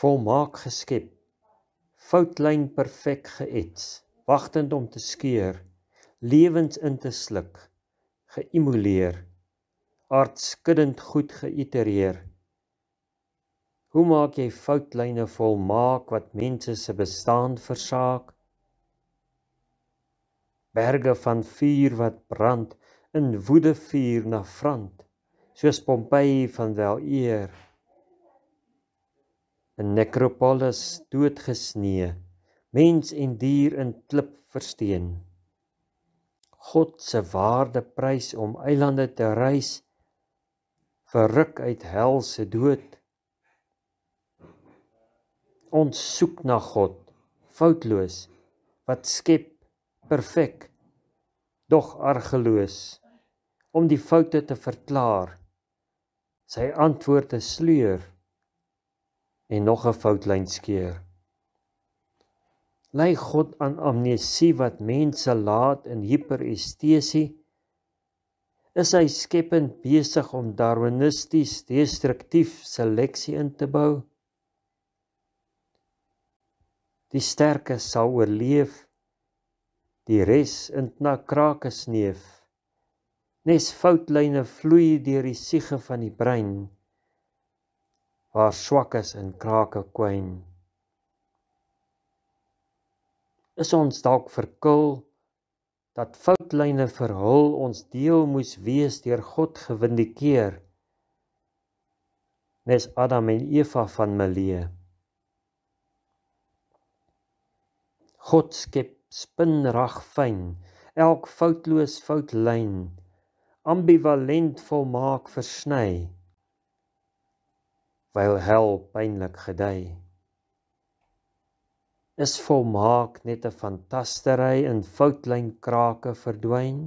volmaak geskep foutlyn perfek geets wagtend om te skeer lewens in te sluk geïmuleer aardskuddend goed geïtereer hoe maak jy foutlyne volmaak wat mense se bestaan versaak berge van vuur wat brand in woede vuur na vrant soos pompei van wel eer in nekropolis doodgesnee mens en dier in klip versteen god se waarde prys om eilande te reis verruk uit hel se dood ons soek na god foutloos wat skep perfek dog argeloos om die foute te verklaar sy antwoorde sleur en nog 'n foutlyn skeer. Lei God aan amnesie wat mense laat in hiperestesie. Is hy skepend besig om darwinisties destruktief seleksie in te bou? Die sterkes sal oorleef. Die res intna krake sneef. Nes foutlyne vloei deur die siege van die brein waar swak is en krake kwyn. Is ons dalk verkil dat foutlyne verhul ons deel moes wees deur God gewindikeer? Nes Adam en Eva van Malee. God skep spinrag fyn, elk foutloos foutlyn ambivalent volmaak versny wyl hel pynlik gedei. Is volmaak net 'n fantastery in foutlyn krake verdwyn?